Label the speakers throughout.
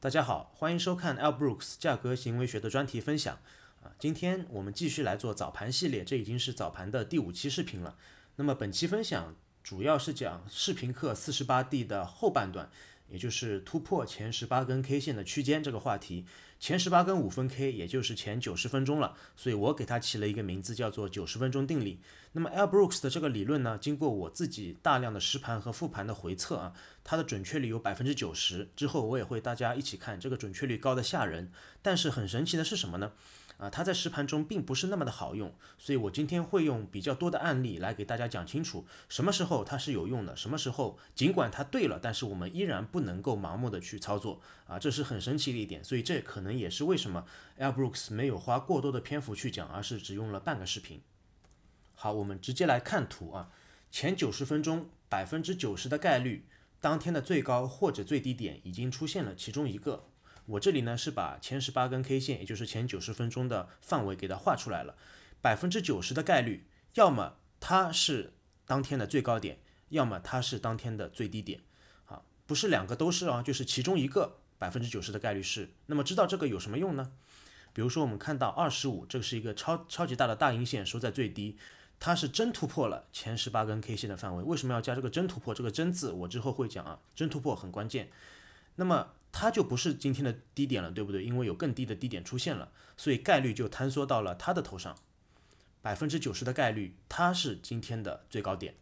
Speaker 1: 大家好，欢迎收看 L Brooks 价格行为学的专题分享啊！今天我们继续来做早盘系列，这已经是早盘的第五期视频了。那么本期分享主要是讲视频课四十八 D 的后半段。也就是突破前十八根 K 线的区间这个话题，前十八根五分 K 也就是前九十分钟了，所以我给它起了一个名字叫做九十分钟定理。那么 L Brooks 的这个理论呢，经过我自己大量的实盘和复盘的回测啊，它的准确率有百分之九十。之后我也会大家一起看，这个准确率高的吓人。但是很神奇的是什么呢？啊，它在实盘中并不是那么的好用，所以我今天会用比较多的案例来给大家讲清楚，什么时候它是有用的，什么时候尽管它对了，但是我们依然不能够盲目的去操作，啊，这是很神奇的一点，所以这可能也是为什么 Al Brooks 没有花过多的篇幅去讲，而是只用了半个视频。好，我们直接来看图啊，前九十分钟百分之九十的概率，当天的最高或者最低点已经出现了其中一个。我这里呢是把前十八根 K 线，也就是前九十分钟的范围给它画出来了，百分之九十的概率，要么它是当天的最高点，要么它是当天的最低点，啊，不是两个都是啊，就是其中一个，百分之九十的概率是。那么知道这个有什么用呢？比如说我们看到二十五，这是一个超超级大的大阴线收在最低，它是真突破了前十八根 K 线的范围，为什么要加这个真突破？这个真字我之后会讲啊，真突破很关键。那么。它就不是今天的低点了，对不对？因为有更低的低点出现了，所以概率就坍缩到了它的头上，百分之九十的概率它是今天的最高点。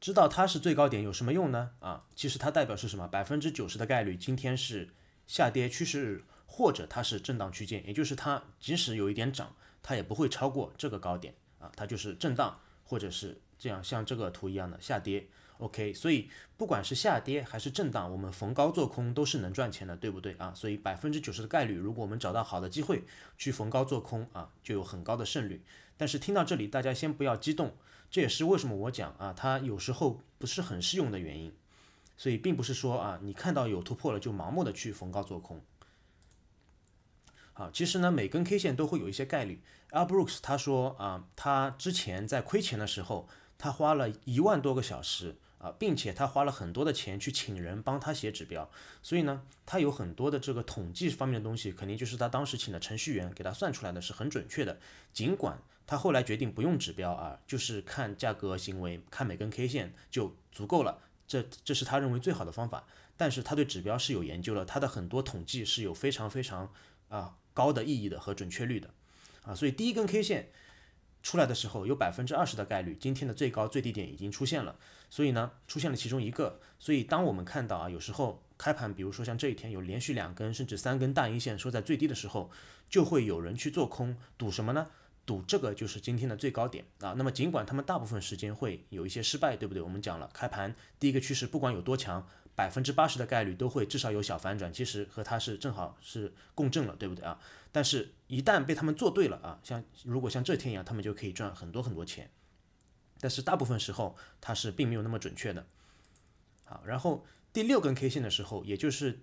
Speaker 1: 知道它是最高点有什么用呢？啊，其实它代表是什么？百分之九十的概率今天是下跌趋势，或者它是震荡区间，也就是它即使有一点涨，它也不会超过这个高点啊，它就是震荡或者是这样像这个图一样的下跌。OK，所以不管是下跌还是震荡，我们逢高做空都是能赚钱的，对不对啊？所以百分之九十的概率，如果我们找到好的机会去逢高做空啊，就有很高的胜率。但是听到这里，大家先不要激动，这也是为什么我讲啊，它有时候不是很适用的原因。所以并不是说啊，你看到有突破了就盲目的去逢高做空。好，其实呢，每根 K 线都会有一些概率。Al Brooks 他说啊，他之前在亏钱的时候，他花了一万多个小时。啊，并且他花了很多的钱去请人帮他写指标，所以呢，他有很多的这个统计方面的东西，肯定就是他当时请的程序员给他算出来的是很准确的。尽管他后来决定不用指标啊，就是看价格行为，看每根 K 线就足够了，这这是他认为最好的方法。但是他对指标是有研究的，他的很多统计是有非常非常啊高的意义的和准确率的，啊，所以第一根 K 线出来的时候，有百分之二十的概率，今天的最高最低点已经出现了。所以呢，出现了其中一个。所以当我们看到啊，有时候开盘，比如说像这一天有连续两根甚至三根大阴线收在最低的时候，就会有人去做空，赌什么呢？赌这个就是今天的最高点啊。那么尽管他们大部分时间会有一些失败，对不对？我们讲了，开盘第一个趋势不管有多强，百分之八十的概率都会至少有小反转。其实和它是正好是共振了，对不对啊？但是，一旦被他们做对了啊，像如果像这天一样，他们就可以赚很多很多钱。但是大部分时候它是并没有那么准确的，好，然后第六根 K 线的时候，也就是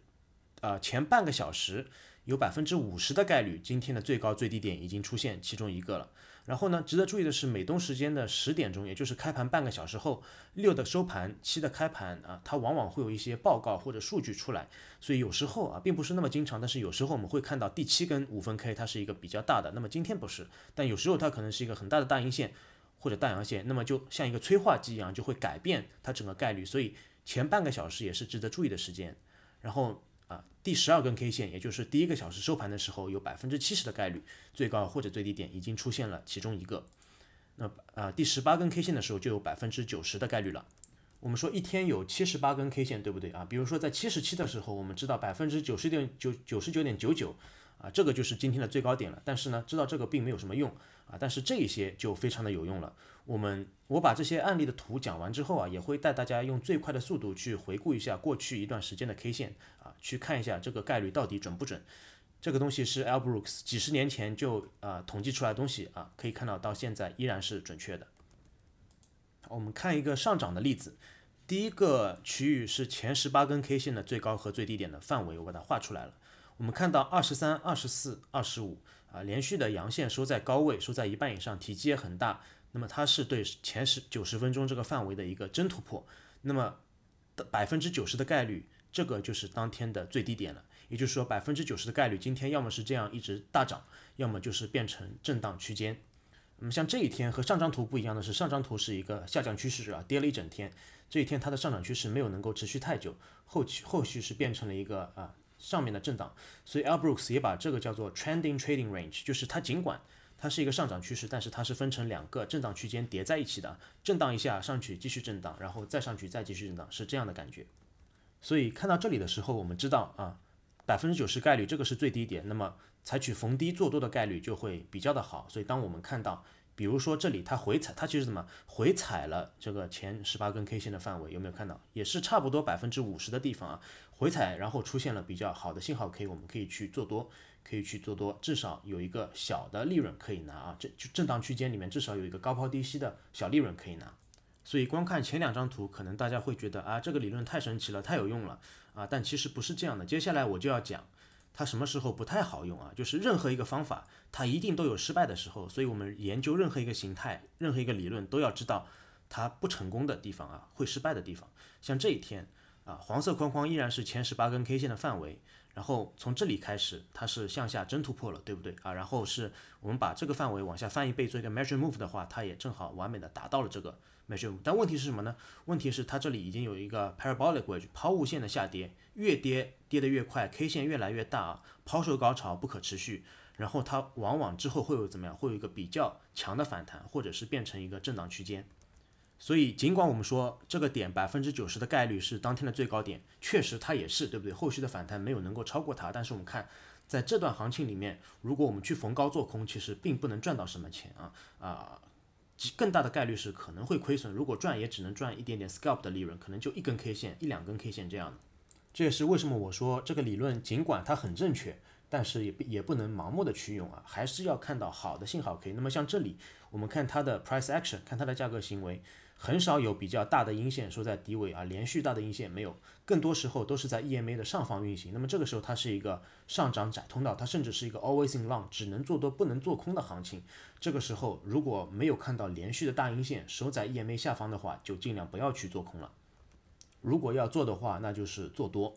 Speaker 1: 呃前半个小时，有百分之五十的概率，今天的最高最低点已经出现其中一个了。然后呢，值得注意的是，美东时间的十点钟，也就是开盘半个小时后，六的收盘，七的开盘啊，它往往会有一些报告或者数据出来，所以有时候啊并不是那么经常，但是有时候我们会看到第七根五分 K，它是一个比较大的，那么今天不是，但有时候它可能是一个很大的大阴线。或者大阳线，那么就像一个催化剂一样，就会改变它整个概率。所以前半个小时也是值得注意的时间。然后啊，第十二根 K 线，也就是第一个小时收盘的时候，有百分之七十的概率，最高或者最低点已经出现了其中一个。那啊，第十八根 K 线的时候，就有百分之九十的概率了。我们说一天有七十八根 K 线，对不对啊？比如说在七十七的时候，我们知道百分之九十点九九十九点九九。啊，这个就是今天的最高点了。但是呢，知道这个并没有什么用啊。但是这一些就非常的有用了。我们我把这些案例的图讲完之后啊，也会带大家用最快的速度去回顾一下过去一段时间的 K 线啊，去看一下这个概率到底准不准。这个东西是 Al Brooks 几十年前就啊统计出来的东西啊，可以看到到现在依然是准确的。我们看一个上涨的例子，第一个区域是前十八根 K 线的最高和最低点的范围，我把它画出来了。我们看到二十三、二十四、二十五啊，连续的阳线收在高位，收在一半以上，体积也很大。那么它是对前十九十分钟这个范围的一个真突破。那么百分之九十的概率，这个就是当天的最低点了。也就是说，百分之九十的概率，今天要么是这样一直大涨，要么就是变成震荡区间。那么像这一天和上张图不一样的是，上张图是一个下降趋势啊，跌了一整天。这一天它的上涨趋势没有能够持续太久，后期后续是变成了一个啊。上面的震荡，所以 Al Brooks 也把这个叫做 trending trading range，就是它尽管它是一个上涨趋势，但是它是分成两个震荡区间叠在一起的，震荡一下上去，继续震荡，然后再上去，再继续震荡，是这样的感觉。所以看到这里的时候，我们知道啊，百分之九十概率这个是最低点，那么采取逢低做多的概率就会比较的好。所以当我们看到，比如说这里它回踩，它其实怎么回踩了这个前十八根 K 线的范围，有没有看到？也是差不多百分之五十的地方啊。回踩，然后出现了比较好的信号，可以我们可以去做多，可以去做多，至少有一个小的利润可以拿啊！这就震荡区间里面至少有一个高抛低吸的小利润可以拿。所以光看前两张图，可能大家会觉得啊，这个理论太神奇了，太有用了啊！但其实不是这样的。接下来我就要讲，它什么时候不太好用啊？就是任何一个方法，它一定都有失败的时候。所以我们研究任何一个形态，任何一个理论，都要知道它不成功的地方啊，会失败的地方。像这一天。啊，黄色框框依然是前十八根 K 线的范围，然后从这里开始，它是向下真突破了，对不对啊？然后是我们把这个范围往下翻一倍，做一个 measure move 的话，它也正好完美的达到了这个 measure move。但问题是什么呢？问题是它这里已经有一个 parabolic wedge 抛物线的下跌，越跌跌得越快，K 线越来越大，啊，抛售高潮不可持续，然后它往往之后会有怎么样？会有一个比较强的反弹，或者是变成一个震荡区间。所以，尽管我们说这个点百分之九十的概率是当天的最高点，确实它也是，对不对？后续的反弹没有能够超过它，但是我们看，在这段行情里面，如果我们去逢高做空，其实并不能赚到什么钱啊啊！更大的概率是可能会亏损，如果赚也只能赚一点点 scalp 的利润，可能就一根 K 线、一两根 K 线这样的。这也是为什么我说这个理论，尽管它很正确，但是也也不能盲目的去用啊，还是要看到好的信号可以。那么像这里，我们看它的 price action，看它的价格行为。很少有比较大的阴线，说在底尾啊，连续大的阴线没有，更多时候都是在 EMA 的上方运行。那么这个时候它是一个上涨窄通道，它甚至是一个 Always in Long，只能做多不能做空的行情。这个时候如果没有看到连续的大阴线守在 EMA 下方的话，就尽量不要去做空了。如果要做的话，那就是做多。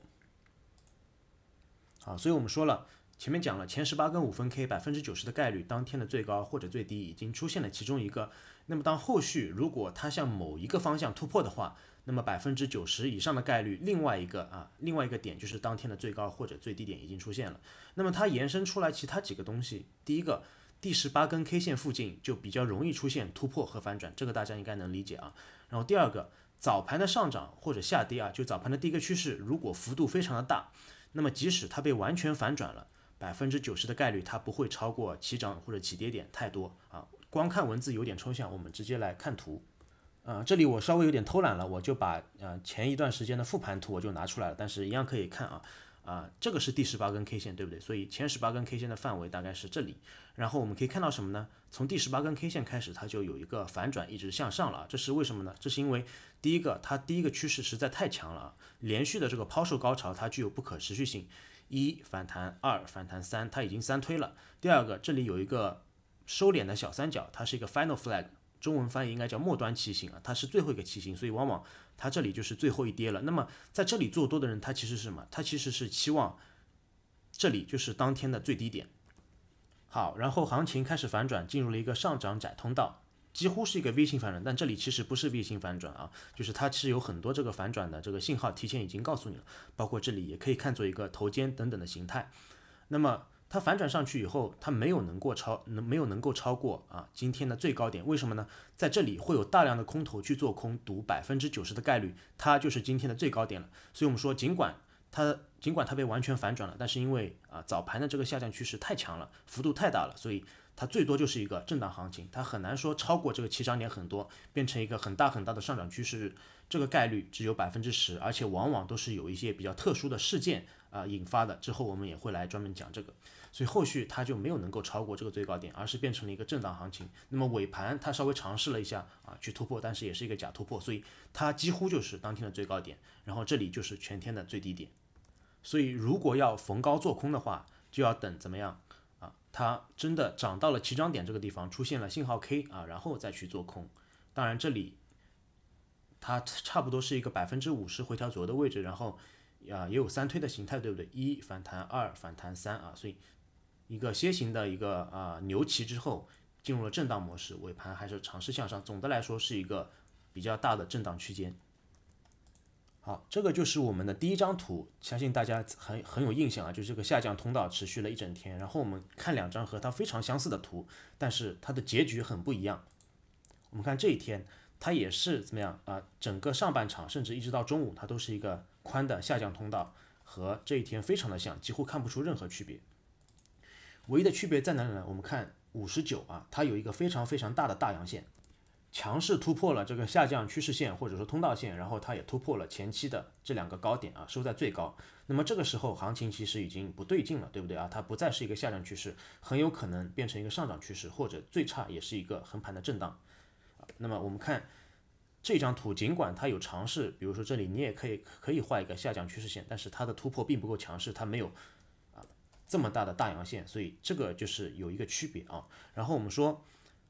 Speaker 1: 好，所以我们说了，前面讲了前十八根五分 K，百分之九十的概率，当天的最高或者最低已经出现了其中一个。那么，当后续如果它向某一个方向突破的话，那么百分之九十以上的概率，另外一个啊，另外一个点就是当天的最高或者最低点已经出现了。那么它延伸出来其他几个东西，第一个，第十八根 K 线附近就比较容易出现突破和反转，这个大家应该能理解啊。然后第二个，早盘的上涨或者下跌啊，就早盘的第一个趋势，如果幅度非常的大，那么即使它被完全反转了，百分之九十的概率它不会超过起涨或者起跌点太多啊。光看文字有点抽象，我们直接来看图。啊，这里我稍微有点偷懒了，我就把啊前一段时间的复盘图我就拿出来了，但是一样可以看啊啊，这个是第十八根 K 线，对不对？所以前十八根 K 线的范围大概是这里。然后我们可以看到什么呢？从第十八根 K 线开始，它就有一个反转，一直向上了。这是为什么呢？这是因为第一个，它第一个趋势实在太强了，连续的这个抛售高潮它具有不可持续性，一反弹，二反弹，三它已经三推了。第二个，这里有一个。收敛的小三角，它是一个 final flag，中文翻译应该叫末端骑行啊，它是最后一个骑行，所以往往它这里就是最后一跌了。那么在这里做多的人，他其实是什么？他其实是期望这里就是当天的最低点。好，然后行情开始反转，进入了一个上涨窄通道，几乎是一个 V 型反转，但这里其实不是 V 型反转啊，就是它其实有很多这个反转的这个信号提前已经告诉你了，包括这里也可以看作一个头肩等等的形态。那么它反转上去以后，它没有能过超，能没有能够超过啊今天的最高点，为什么呢？在这里会有大量的空头去做空，赌百分之九十的概率，它就是今天的最高点了。所以我们说，尽管它尽管它被完全反转了，但是因为啊早盘的这个下降趋势太强了，幅度太大了，所以它最多就是一个震荡行情，它很难说超过这个起涨点很多，变成一个很大很大的上涨趋势这个概率只有百分之十，而且往往都是有一些比较特殊的事件啊引发的，之后我们也会来专门讲这个。所以后续它就没有能够超过这个最高点，而是变成了一个震荡行情。那么尾盘它稍微尝试了一下啊，去突破，但是也是一个假突破，所以它几乎就是当天的最高点。然后这里就是全天的最低点。所以如果要逢高做空的话，就要等怎么样啊？它真的涨到了起涨点这个地方出现了信号 K 啊，然后再去做空。当然这里它差不多是一个百分之五十回调左右的位置，然后啊也有三推的形态，对不对？一反弹，二反弹，三啊，所以。一个楔形的一个啊牛旗之后进入了震荡模式，尾盘还是尝试向上。总的来说是一个比较大的震荡区间。好，这个就是我们的第一张图，相信大家很很有印象啊，就是这个下降通道持续了一整天。然后我们看两张和它非常相似的图，但是它的结局很不一样。我们看这一天，它也是怎么样啊？整个上半场甚至一直到中午，它都是一个宽的下降通道，和这一天非常的像，几乎看不出任何区别。唯一的区别在哪里呢？我们看五十九啊，它有一个非常非常大的大阳线，强势突破了这个下降趋势线或者说通道线，然后它也突破了前期的这两个高点啊，收在最高。那么这个时候行情其实已经不对劲了，对不对啊？它不再是一个下降趋势，很有可能变成一个上涨趋势，或者最差也是一个横盘的震荡。那么我们看这张图，尽管它有尝试，比如说这里你也可以可以画一个下降趋势线，但是它的突破并不够强势，它没有。这么大的大阳线，所以这个就是有一个区别啊。然后我们说，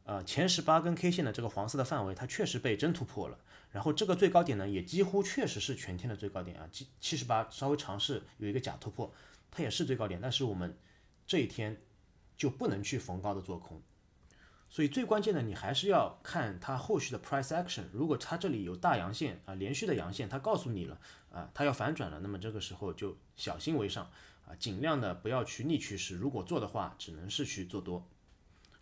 Speaker 1: 呃，前十八根 K 线的这个黄色的范围，它确实被真突破了。然后这个最高点呢，也几乎确实是全天的最高点啊。七七十八稍微尝试有一个假突破，它也是最高点，但是我们这一天就不能去逢高的做空。所以最关键的你还是要看它后续的 Price Action。如果它这里有大阳线啊，连续的阳线，它告诉你了啊，它要反转了，那么这个时候就小心为上。尽量的不要去逆趋势，如果做的话，只能是去做多。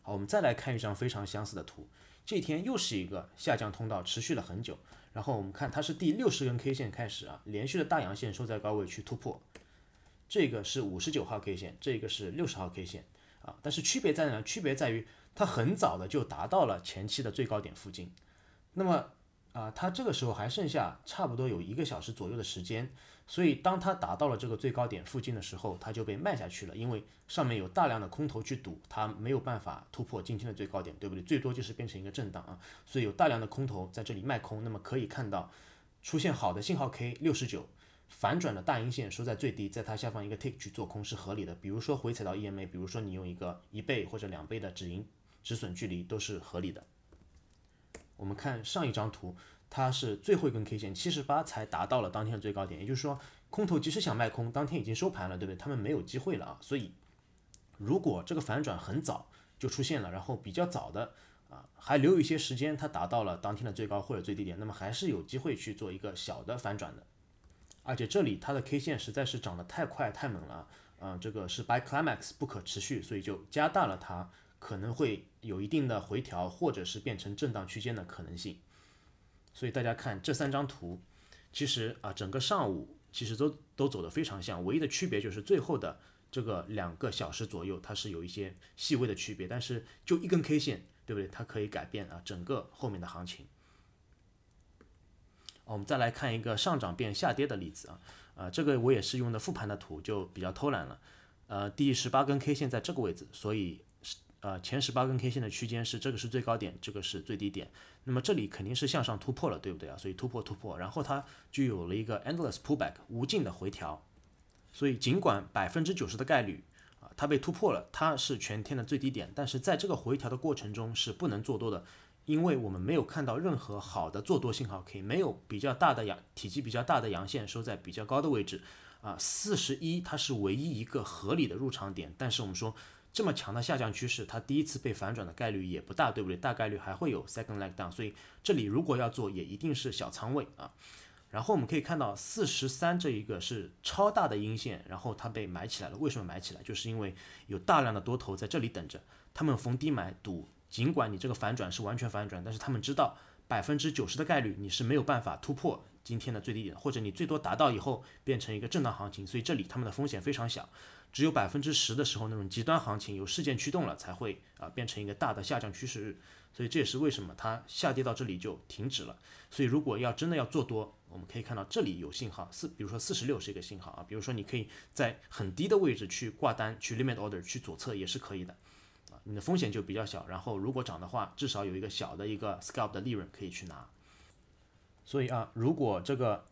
Speaker 1: 好，我们再来看一张非常相似的图，这天又是一个下降通道，持续了很久。然后我们看它是第六十根 K 线开始啊，连续的大阳线收在高位去突破。这个是五十九号 K 线，这个是六十号 K 线啊，但是区别在哪？区别在于它很早的就达到了前期的最高点附近。那么啊，它这个时候还剩下差不多有一个小时左右的时间。所以，当它达到了这个最高点附近的时候，它就被卖下去了，因为上面有大量的空头去赌，它没有办法突破今天的最高点，对不对？最多就是变成一个震荡啊。所以有大量的空头在这里卖空，那么可以看到出现好的信号 K 六十九反转的大阴线收在最低，在它下方一个 take 去做空是合理的。比如说回踩到 EMA，比如说你用一个一倍或者两倍的止盈止损距离都是合理的。我们看上一张图。它是最后一根 K 线，七十八才达到了当天的最高点，也就是说，空头即使想卖空，当天已经收盘了，对不对？他们没有机会了啊！所以，如果这个反转很早就出现了，然后比较早的啊，还留有一些时间，它达到了当天的最高或者最低点，那么还是有机会去做一个小的反转的。而且这里它的 K 线实在是涨得太快太猛了，嗯，这个是 by climax 不可持续，所以就加大了它可能会有一定的回调或者是变成震荡区间的可能性。所以大家看这三张图，其实啊，整个上午其实都都走的非常像，唯一的区别就是最后的这个两个小时左右，它是有一些细微的区别，但是就一根 K 线，对不对？它可以改变啊整个后面的行情。我们再来看一个上涨变下跌的例子啊，啊，这个我也是用的复盘的图，就比较偷懒了，呃，第十八根 K 线在这个位置，所以。呃，前十八根 K 线的区间是这个是最高点，这个是最低点。那么这里肯定是向上突破了，对不对啊？所以突破突破，然后它就有了一个 endless pullback 无尽的回调。所以尽管百分之九十的概率啊，它被突破了，它是全天的最低点，但是在这个回调的过程中是不能做多的，因为我们没有看到任何好的做多信号，K 没有比较大的阳，体积比较大的阳线收在比较高的位置。啊，四十一它是唯一一个合理的入场点，但是我们说。这么强的下降趋势，它第一次被反转的概率也不大，对不对？大概率还会有 second leg down，所以这里如果要做，也一定是小仓位啊。然后我们可以看到四十三这一个是超大的阴线，然后它被买起来了。为什么买起来？就是因为有大量的多头在这里等着，他们逢低买，赌尽管你这个反转是完全反转，但是他们知道百分之九十的概率你是没有办法突破今天的最低点，或者你最多达到以后变成一个震荡行情，所以这里他们的风险非常小。只有百分之十的时候，那种极端行情有事件驱动了，才会啊变成一个大的下降趋势日。所以这也是为什么它下跌到这里就停止了。所以如果要真的要做多，我们可以看到这里有信号，四，比如说四十六是一个信号啊。比如说你可以在很低的位置去挂单，去 limit order，去左侧也是可以的，啊，你的风险就比较小。然后如果涨的话，至少有一个小的一个 scalp 的利润可以去拿。所以啊，如果这个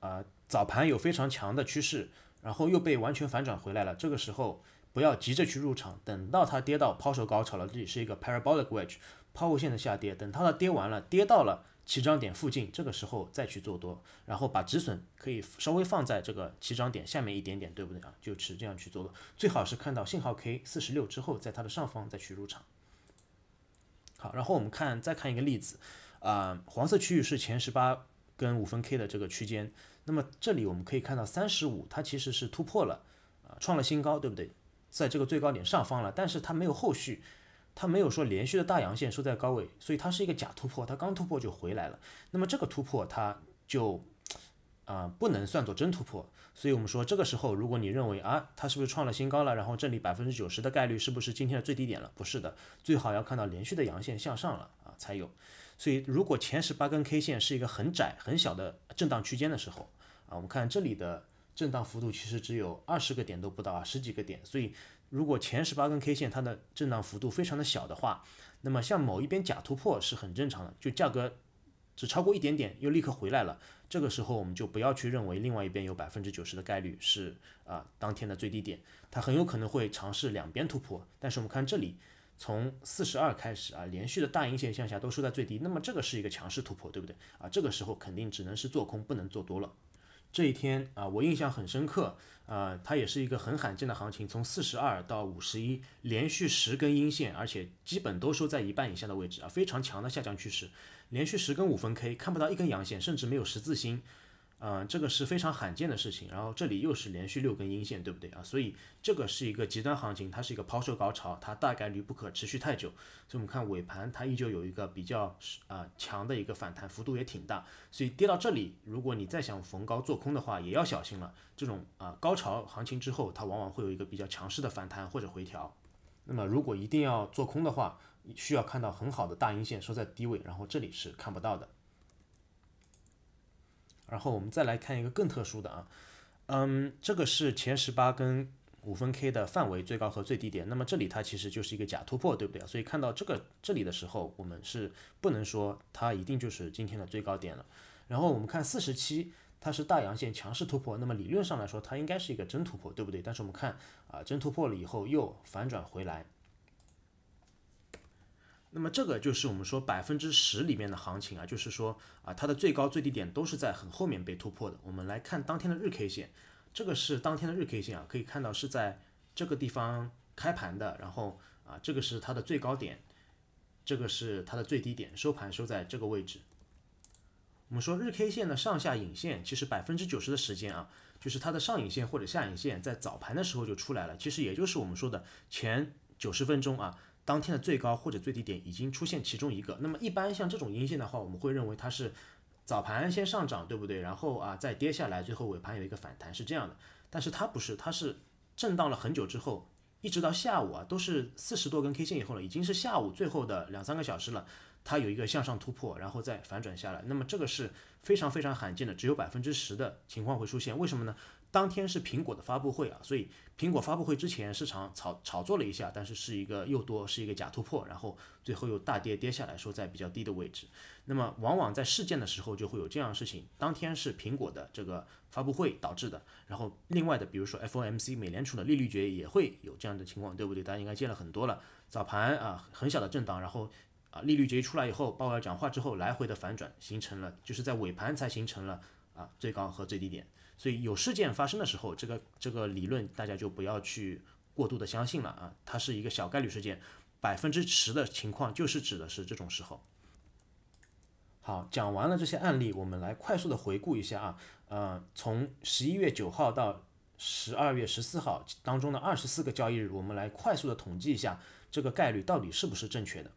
Speaker 1: 啊早盘有非常强的趋势。然后又被完全反转回来了。这个时候不要急着去入场，等到它跌到抛售高潮了，这里是一个 parabolic wedge 抛物线的下跌，等它的跌完了，跌到了起涨点附近，这个时候再去做多，然后把止损可以稍微放在这个起涨点下面一点点，对不对啊？就是这样去做的，最好是看到信号 K 四十六之后，在它的上方再去入场。好，然后我们看再看一个例子，啊，黄色区域是前十八跟五分 K 的这个区间。那么这里我们可以看到三十五，它其实是突破了，啊，创了新高，对不对？在这个最高点上方了，但是它没有后续，它没有说连续的大阳线收在高位，所以它是一个假突破，它刚突破就回来了。那么这个突破它就，啊，不能算作真突破。所以我们说这个时候，如果你认为啊，它是不是创了新高了，然后这里百分之九十的概率是不是今天的最低点了？不是的，最好要看到连续的阳线向上了啊，才有。所以，如果前十八根 K 线是一个很窄、很小的震荡区间的时候，啊，我们看这里的震荡幅度其实只有二十个点都不到，啊，十几个点。所以，如果前十八根 K 线它的震荡幅度非常的小的话，那么像某一边假突破是很正常的，就价格只超过一点点，又立刻回来了。这个时候，我们就不要去认为另外一边有百分之九十的概率是啊当天的最低点，它很有可能会尝试两边突破。但是我们看这里。从四十二开始啊，连续的大阴线向下都收在最低，那么这个是一个强势突破，对不对啊？这个时候肯定只能是做空，不能做多了。这一天啊，我印象很深刻，呃，它也是一个很罕见的行情，从四十二到五十一，连续十根阴线，而且基本都收在一半以下的位置啊，非常强的下降趋势，连续十根五分 K 看不到一根阳线，甚至没有十字星。嗯，这个是非常罕见的事情，然后这里又是连续六根阴线，对不对啊？所以这个是一个极端行情，它是一个抛售高潮，它大概率不可持续太久。所以我们看尾盘，它依旧有一个比较啊强的一个反弹，幅度也挺大。所以跌到这里，如果你再想逢高做空的话，也要小心了。这种啊高潮行情之后，它往往会有一个比较强势的反弹或者回调。那么如果一定要做空的话，需要看到很好的大阴线收在低位，然后这里是看不到的。然后我们再来看一个更特殊的啊，嗯，这个是前十八跟五分 K 的范围最高和最低点，那么这里它其实就是一个假突破，对不对？所以看到这个这里的时候，我们是不能说它一定就是今天的最高点了。然后我们看四十七，它是大阳线强势突破，那么理论上来说它应该是一个真突破，对不对？但是我们看啊，真突破了以后又反转回来。那么这个就是我们说百分之十里面的行情啊，就是说啊，它的最高最低点都是在很后面被突破的。我们来看当天的日 K 线，这个是当天的日 K 线啊，可以看到是在这个地方开盘的，然后啊，这个是它的最高点，这个是它的最低点，收盘收在这个位置。我们说日 K 线的上下影线，其实百分之九十的时间啊，就是它的上影线或者下影线在早盘的时候就出来了，其实也就是我们说的前九十分钟啊。当天的最高或者最低点已经出现其中一个，那么一般像这种阴线的话，我们会认为它是早盘先上涨，对不对？然后啊再跌下来，最后尾盘有一个反弹，是这样的。但是它不是，它是震荡了很久之后，一直到下午啊都是四十多根 K 线以后了，已经是下午最后的两三个小时了，它有一个向上突破，然后再反转下来。那么这个是非常非常罕见的，只有百分之十的情况会出现。为什么呢？当天是苹果的发布会啊，所以苹果发布会之前市场炒炒作了一下，但是是一个又多是一个假突破，然后最后又大跌跌下来，说在比较低的位置。那么往往在事件的时候就会有这样的事情，当天是苹果的这个发布会导致的，然后另外的比如说 FOMC 美联储的利率决议也会有这样的情况，对不对？大家应该见了很多了，早盘啊很小的震荡，然后啊利率决议出来以后，包括讲话之后来回的反转，形成了就是在尾盘才形成了啊最高和最低点。所以有事件发生的时候，这个这个理论大家就不要去过度的相信了啊，它是一个小概率事件，百分之十的情况就是指的是这种时候。好，讲完了这些案例，我们来快速的回顾一下啊，呃，从十一月九号到十二月十四号当中的二十四个交易日，我们来快速的统计一下这个概率到底是不是正确的。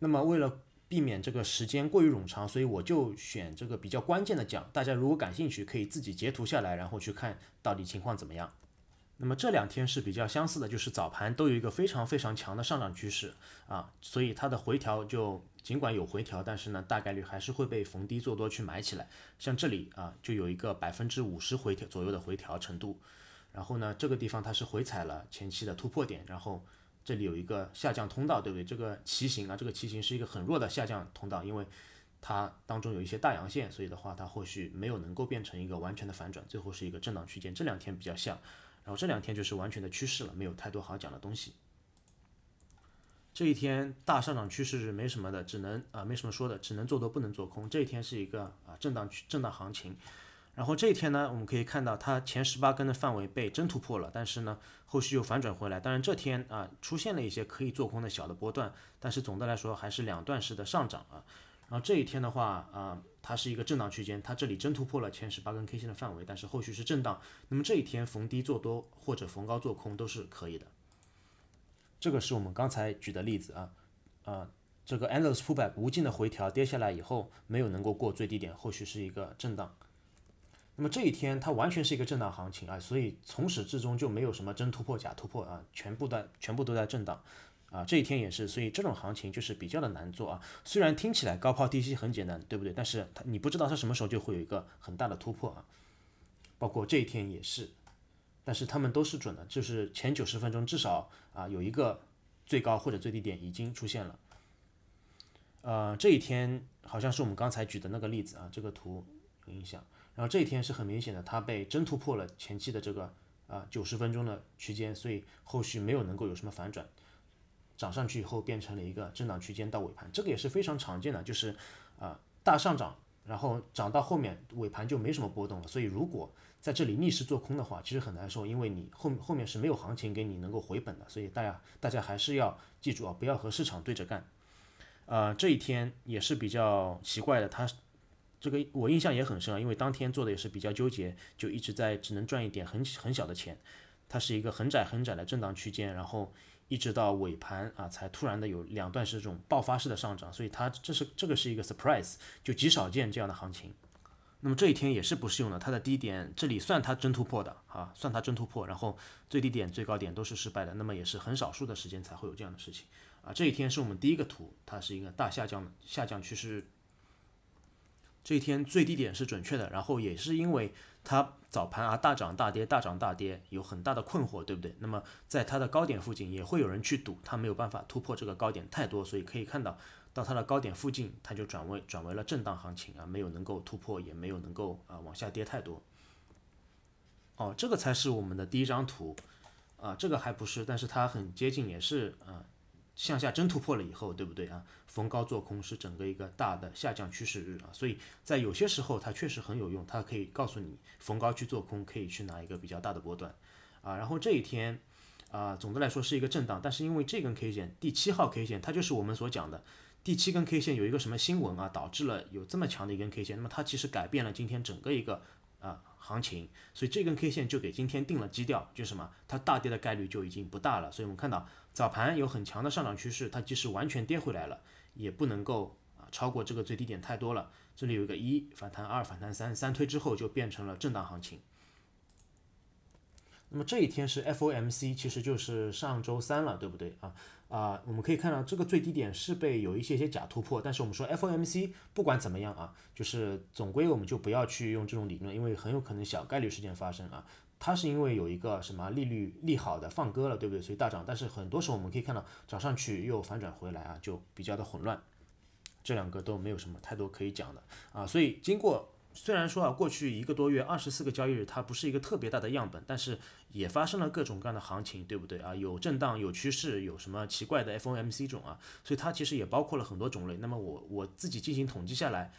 Speaker 1: 那么为了避免这个时间过于冗长，所以我就选这个比较关键的讲。大家如果感兴趣，可以自己截图下来，然后去看到底情况怎么样。那么这两天是比较相似的，就是早盘都有一个非常非常强的上涨趋势啊，所以它的回调就尽管有回调，但是呢，大概率还是会被逢低做多去买起来。像这里啊，就有一个百分之五十回调左右的回调程度。然后呢，这个地方它是回踩了前期的突破点，然后。这里有一个下降通道，对不对？这个骑行啊，这个骑行是一个很弱的下降通道，因为它当中有一些大阳线，所以的话，它或许没有能够变成一个完全的反转，最后是一个震荡区间。这两天比较像，然后这两天就是完全的趋势了，没有太多好讲的东西。这一天大上涨趋势是没什么的，只能啊没什么说的，只能做多不能做空。这一天是一个啊震荡区震荡行情。然后这一天呢，我们可以看到它前十八根的范围被真突破了，但是呢，后续又反转回来。当然这天啊，出现了一些可以做空的小的波段，但是总的来说还是两段式的上涨啊。然后这一天的话啊，它是一个震荡区间，它这里真突破了前十八根 K 线的范围，但是后续是震荡。那么这一天逢低做多或者逢高做空都是可以的。这个是我们刚才举的例子啊，啊，这个 endless pullback 无尽的回调跌下来以后，没有能够过最低点，后续是一个震荡。那么这一天它完全是一个震荡行情啊，所以从始至终就没有什么真突破、假突破啊，全部在全部都在震荡，啊，这一天也是，所以这种行情就是比较的难做啊。虽然听起来高抛低吸很简单，对不对？但是它你不知道它什么时候就会有一个很大的突破啊，包括这一天也是，但是他们都是准的，就是前九十分钟至少啊有一个最高或者最低点已经出现了。呃，这一天好像是我们刚才举的那个例子啊，这个图有印象。然后这一天是很明显的，它被真突破了前期的这个啊九十分钟的区间，所以后续没有能够有什么反转，涨上去以后变成了一个震荡区间到尾盘，这个也是非常常见的，就是啊大上涨，然后涨到后面尾盘就没什么波动了。所以如果在这里逆势做空的话，其实很难受，因为你后后面是没有行情给你能够回本的。所以大家大家还是要记住啊，不要和市场对着干。啊，这一天也是比较奇怪的，它。这个我印象也很深啊，因为当天做的也是比较纠结，就一直在只能赚一点很很小的钱。它是一个很窄很窄的震荡区间，然后一直到尾盘啊，才突然的有两段是这种爆发式的上涨，所以它这是这个是一个 surprise，就极少见这样的行情。那么这一天也是不适用的，它的低点这里算它真突破的啊，算它真突破，然后最低点最高点都是失败的，那么也是很少数的时间才会有这样的事情啊。这一天是我们第一个图，它是一个大下降的下降趋势。这一天最低点是准确的，然后也是因为它早盘啊大涨大跌大涨大跌，有很大的困惑，对不对？那么在它的高点附近也会有人去赌，它没有办法突破这个高点太多，所以可以看到到它的高点附近它就转为转为了震荡行情啊，没有能够突破，也没有能够啊往下跌太多。哦，这个才是我们的第一张图，啊，这个还不是，但是它很接近，也是啊。向下真突破了以后，对不对啊？逢高做空是整个一个大的下降趋势日啊，所以在有些时候它确实很有用，它可以告诉你逢高去做空，可以去拿一个比较大的波段啊。然后这一天啊，总的来说是一个震荡，但是因为这根 K 线第七号 K 线，它就是我们所讲的第七根 K 线有一个什么新闻啊，导致了有这么强的一根 K 线，那么它其实改变了今天整个一个啊。行情，所以这根 K 线就给今天定了基调，就是什么，它大跌的概率就已经不大了。所以我们看到早盘有很强的上涨趋势，它即使完全跌回来了，也不能够啊超过这个最低点太多了。这里有一个一反弹，二反弹，三三推之后就变成了震荡行情。那么这一天是 FOMC，其实就是上周三了，对不对啊？啊，我们可以看到这个最低点是被有一些些假突破，但是我们说 FOMC 不管怎么样啊，就是总归我们就不要去用这种理论，因为很有可能小概率事件发生啊。它是因为有一个什么利率利好的放歌了，对不对？所以大涨，但是很多时候我们可以看到涨上去又反转回来啊，就比较的混乱。这两个都没有什么太多可以讲的啊，所以经过。虽然说啊，过去一个多月二十四个交易日，它不是一个特别大的样本，但是也发生了各种各样的行情，对不对啊？有震荡，有趋势，有什么奇怪的 FOMC 种啊？所以它其实也包括了很多种类。那么我我自己进行统计下来，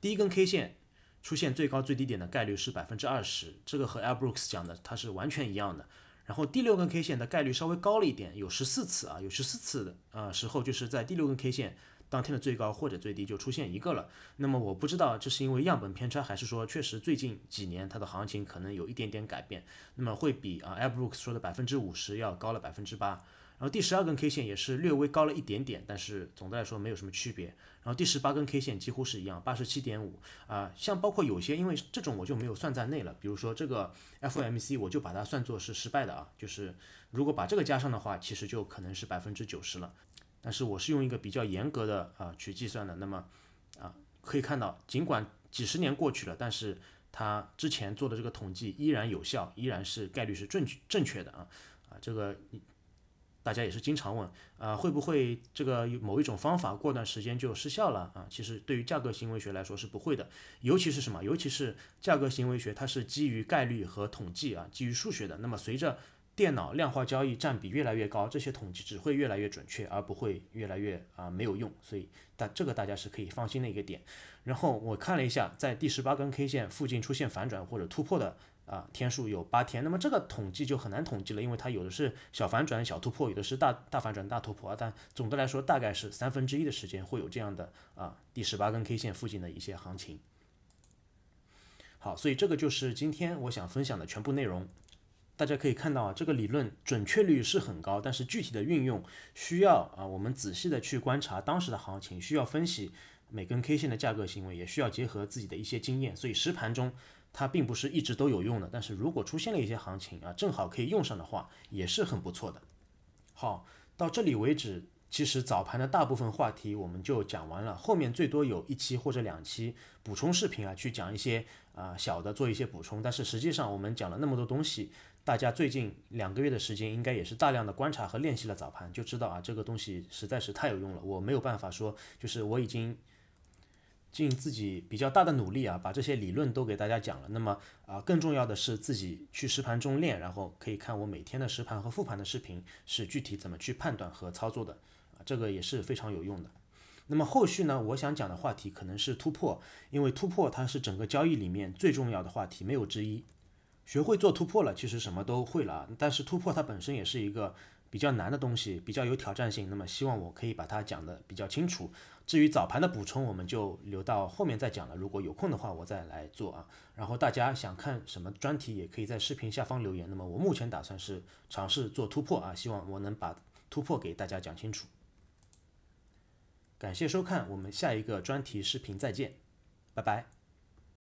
Speaker 1: 第一根 K 线出现最高最低点的概率是百分之二十，这个和 Air Brooks 讲的它是完全一样的。然后第六根 K 线的概率稍微高了一点，有十四次啊，有十四次的啊时候就是在第六根 K 线。当天的最高或者最低就出现一个了，那么我不知道这是因为样本偏差，还是说确实最近几年它的行情可能有一点点改变，那么会比啊 a Brooks 说的百分之五十要高了百分之八，然后第十二根 K 线也是略微高了一点点，但是总的来说没有什么区别，然后第十八根 K 线几乎是一样，八十七点五，啊，像包括有些因为这种我就没有算在内了，比如说这个 FOMC 我就把它算作是失败的啊，就是如果把这个加上的话，其实就可能是百分之九十了。但是我是用一个比较严格的啊去计算的，那么啊可以看到，尽管几十年过去了，但是它之前做的这个统计依然有效，依然是概率是正正确的啊啊这个大家也是经常问啊会不会这个某一种方法过段时间就失效了啊？其实对于价格行为学来说是不会的，尤其是什么？尤其是价格行为学它是基于概率和统计啊，基于数学的。那么随着电脑量化交易占比越来越高，这些统计只会越来越准确，而不会越来越啊没有用，所以但这个大家是可以放心的一个点。然后我看了一下，在第十八根 K 线附近出现反转或者突破的啊天数有八天，那么这个统计就很难统计了，因为它有的是小反转、小突破，有的是大大反转、大突破啊。但总的来说，大概是三分之一的时间会有这样的啊第十八根 K 线附近的一些行情。好，所以这个就是今天我想分享的全部内容。大家可以看到啊，这个理论准确率是很高，但是具体的运用需要啊，我们仔细的去观察当时的行情，需要分析每根 K 线的价格行为，也需要结合自己的一些经验，所以实盘中它并不是一直都有用的。但是如果出现了一些行情啊，正好可以用上的话，也是很不错的。好，到这里为止，其实早盘的大部分话题我们就讲完了，后面最多有一期或者两期补充视频啊，去讲一些啊小的做一些补充。但是实际上我们讲了那么多东西。大家最近两个月的时间，应该也是大量的观察和练习了早盘，就知道啊，这个东西实在是太有用了。我没有办法说，就是我已经尽自己比较大的努力啊，把这些理论都给大家讲了。那么啊，更重要的是自己去实盘中练，然后可以看我每天的实盘和复盘的视频，是具体怎么去判断和操作的啊，这个也是非常有用的。那么后续呢，我想讲的话题可能是突破，因为突破它是整个交易里面最重要的话题，没有之一。学会做突破了，其实什么都会了啊。但是突破它本身也是一个比较难的东西，比较有挑战性。那么希望我可以把它讲的比较清楚。至于早盘的补充，我们就留到后面再讲了。如果有空的话，我再来做啊。然后大家想看什么专题，也可以在视频下方留言。那么我目前打算是尝试做突破啊，希望我能把突破给大家讲清楚。感谢收看，我们下一个专题视频再见，拜拜。